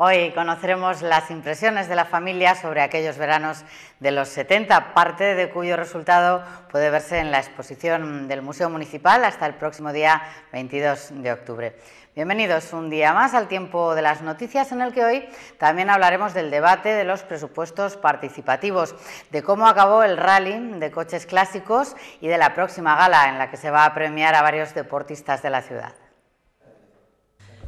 Hoy conoceremos las impresiones de la familia sobre aquellos veranos de los 70, parte de cuyo resultado puede verse en la exposición del Museo Municipal hasta el próximo día 22 de octubre. Bienvenidos un día más al tiempo de las noticias en el que hoy también hablaremos del debate de los presupuestos participativos, de cómo acabó el rally de coches clásicos y de la próxima gala en la que se va a premiar a varios deportistas de la ciudad.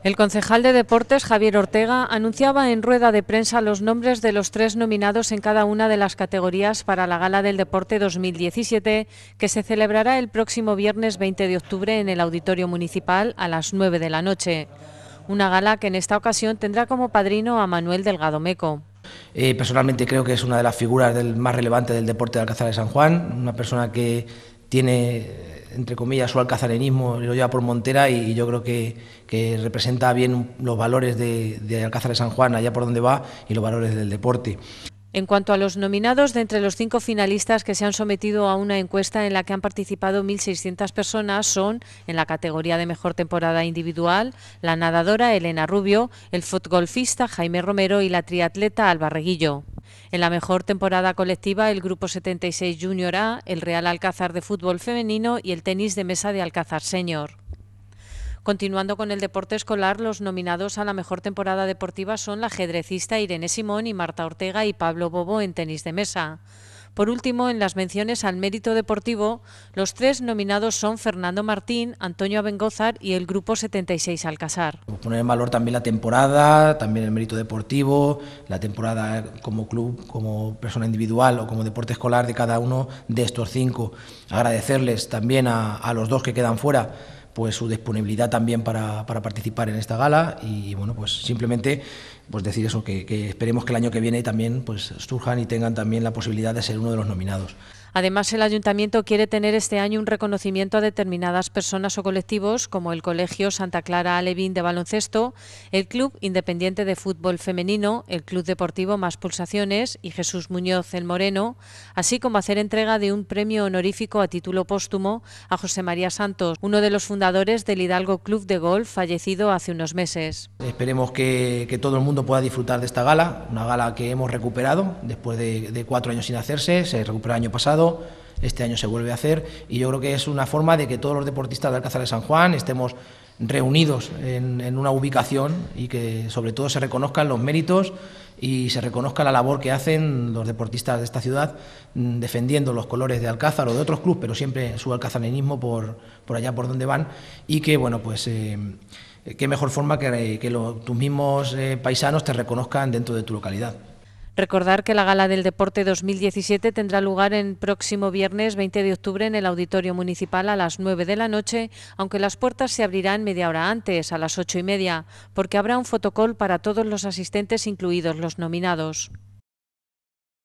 El concejal de Deportes, Javier Ortega, anunciaba en rueda de prensa los nombres de los tres nominados en cada una de las categorías para la Gala del Deporte 2017, que se celebrará el próximo viernes 20 de octubre en el Auditorio Municipal a las 9 de la noche. Una gala que en esta ocasión tendrá como padrino a Manuel Delgado Meco. Eh, personalmente creo que es una de las figuras más relevantes del deporte de Alcázar de San Juan, una persona que, tiene, entre comillas, su alcazarenismo, lo lleva por Montera y, yo creo que, representa bien los valores de, de Alcázar de San Juan, allá por donde va, y los valores del deporte. En cuanto a los nominados, de entre los cinco finalistas que se han sometido a una encuesta en la que han participado 1.600 personas, son, en la categoría de mejor temporada individual, la nadadora Elena Rubio, el fotgolfista Jaime Romero y la triatleta Alba Reguillo. En la mejor temporada colectiva, el Grupo 76 Junior A, el Real Alcázar de Fútbol Femenino y el tenis de mesa de Alcázar Senior. Continuando con el deporte escolar, los nominados a la mejor temporada deportiva son la ajedrecista Irene Simón y Marta Ortega y Pablo Bobo en tenis de mesa. Por último, en las menciones al mérito deportivo, los tres nominados son Fernando Martín, Antonio Abengozar y el Grupo 76 Alcázar. Poner en valor también la temporada, también el mérito deportivo, la temporada como club, como persona individual o como deporte escolar de cada uno de estos cinco. Agradecerles también a, a los dos que quedan fuera pues su disponibilidad también para, participar en esta gala y bueno pues simplemente pues decir eso que, esperemos que el año que viene también pues surjan y tengan también la posibilidad de ser uno de los nominados. Además, el ayuntamiento quiere tener este año un reconocimiento a determinadas personas o colectivos, como el Colegio Santa Clara Alevín de Baloncesto, el Club Independiente de Fútbol Femenino, el Club Deportivo Más Pulsaciones y Jesús Muñoz el Moreno, así como hacer entrega de un premio honorífico a título póstumo a José María Santos, uno de los fundadores del Hidalgo Club de Golf, fallecido hace unos meses. Esperemos que, todo el mundo pueda disfrutar de esta gala, una gala que hemos recuperado después de, de cuatro años sin hacerse, se recuperó el año pasado este año se vuelve a hacer y yo creo que es una forma de que todos los deportistas de Alcázar de San Juan estemos reunidos en, una ubicación y que sobre todo se reconozcan los méritos y se reconozca la labor que hacen los deportistas de esta ciudad mm, defendiendo los colores de Alcázar o de otros clubes, pero siempre su alcazarenismo por, allá por donde van y que bueno pues eh, qué mejor forma que, tus mismos eh, paisanos te reconozcan dentro de tu localidad. Recordar que la Gala del Deporte 2017 tendrá lugar el próximo viernes 20 de octubre en el Auditorio Municipal a las 9 de la noche, aunque las puertas se abrirán media hora antes, a las 8 y media, porque habrá un fotocol para todos los asistentes, incluidos los nominados.